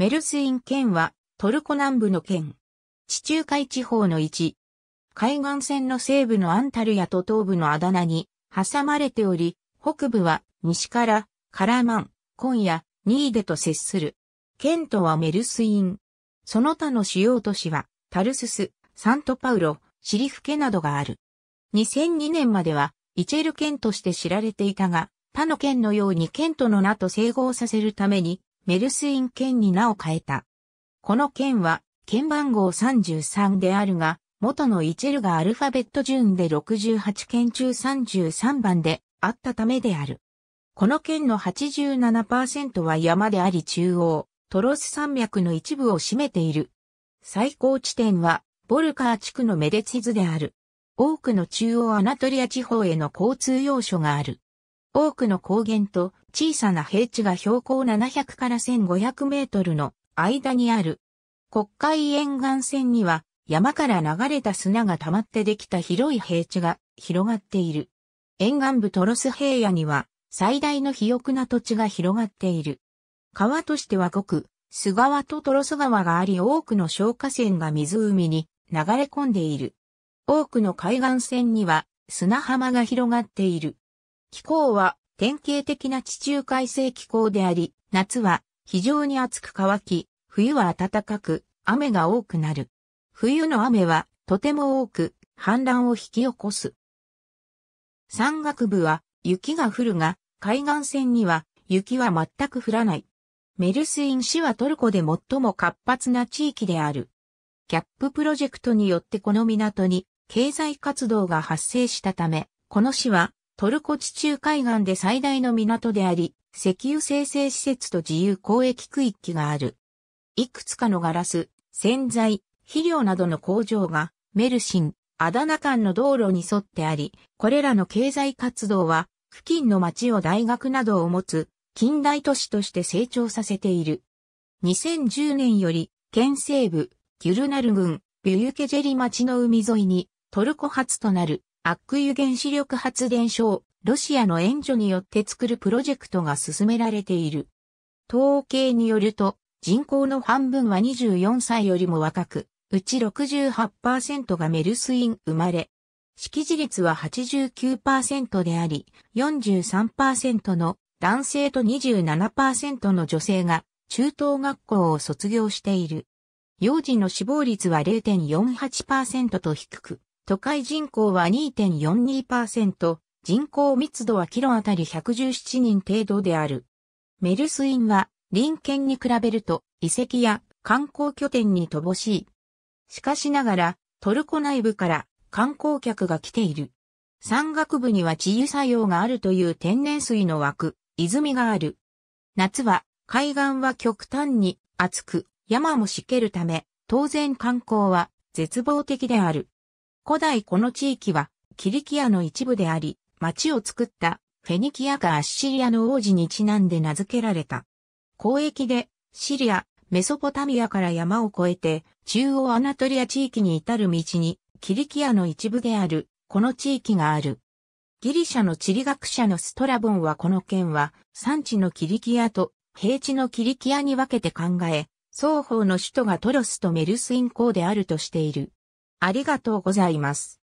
メルスイン県はトルコ南部の県。地中海地方の位置。海岸線の西部のアンタルヤと東部のアダナに挟まれており、北部は西からカラマン、今夜、ニーデと接する。県都はメルスイン。その他の主要都市はタルスス、サントパウロ、シリフケなどがある。2002年まではイチェル県として知られていたが、他の県のように県との名と整合させるためにメルスイン県に名を変えた。この県は、県番号33であるが、元のイチェルがアルファベット順で68県中33番であったためである。この県の87%は山であり中央、トロス山脈の一部を占めている。最高地点は、ボルカー地区のメデツィズである。多くの中央アナトリア地方への交通要所がある。多くの高原と小さな平地が標高700から1500メートルの間にある。国会沿岸線には山から流れた砂が溜まってできた広い平地が広がっている。沿岸部トロス平野には最大の肥沃な土地が広がっている。川としてはごく、菅川とトロス川があり多くの消火栓が湖に流れ込んでいる。多くの海岸線には砂浜が広がっている。気候は典型的な地中海性気候であり、夏は非常に暑く乾き、冬は暖かく、雨が多くなる。冬の雨はとても多く、氾濫を引き起こす。山岳部は雪が降るが、海岸線には雪は全く降らない。メルスイン市はトルコで最も活発な地域である。キャッププロジェクトによってこの港に経済活動が発生したため、この市はトルコ地中海岸で最大の港であり、石油生成施設と自由交易区域がある。いくつかのガラス、洗剤、肥料などの工場が、メルシン、アダナ間の道路に沿ってあり、これらの経済活動は、付近の町を大学などを持つ、近代都市として成長させている。2010年より、県西部、ギュルナル郡、ビュユケジェリ町の海沿いに、トルコ発となるアックユ原子力発電所をロシアの援助によって作るプロジェクトが進められている。統計によると、人口の半分は24歳よりも若く、うち68%がメルスイン生まれ。識字率は89%であり、43%の男性と27%の女性が中等学校を卒業している。幼児の死亡率は0.48%と低く、都会人口は2.42%、人口密度はキロあたり117人程度である。メルスインは、林県に比べると、遺跡や観光拠点に乏しい。しかしながら、トルコ内部から観光客が来ている。山岳部には治癒作用があるという天然水の枠、泉がある。夏は、海岸は極端に暑く、山もしけるため、当然観光は絶望的である。古代この地域はキリキアの一部であり、町を作ったフェニキアかアッシリアの王子にちなんで名付けられた。交易でシリア、メソポタミアから山を越えて中央アナトリア地域に至る道にキリキアの一部であるこの地域がある。ギリシャの地理学者のストラボンはこの県は産地のキリキアと平地のキリキアに分けて考え、双方の首都がトロスとメルスイン港であるとしている。ありがとうございます。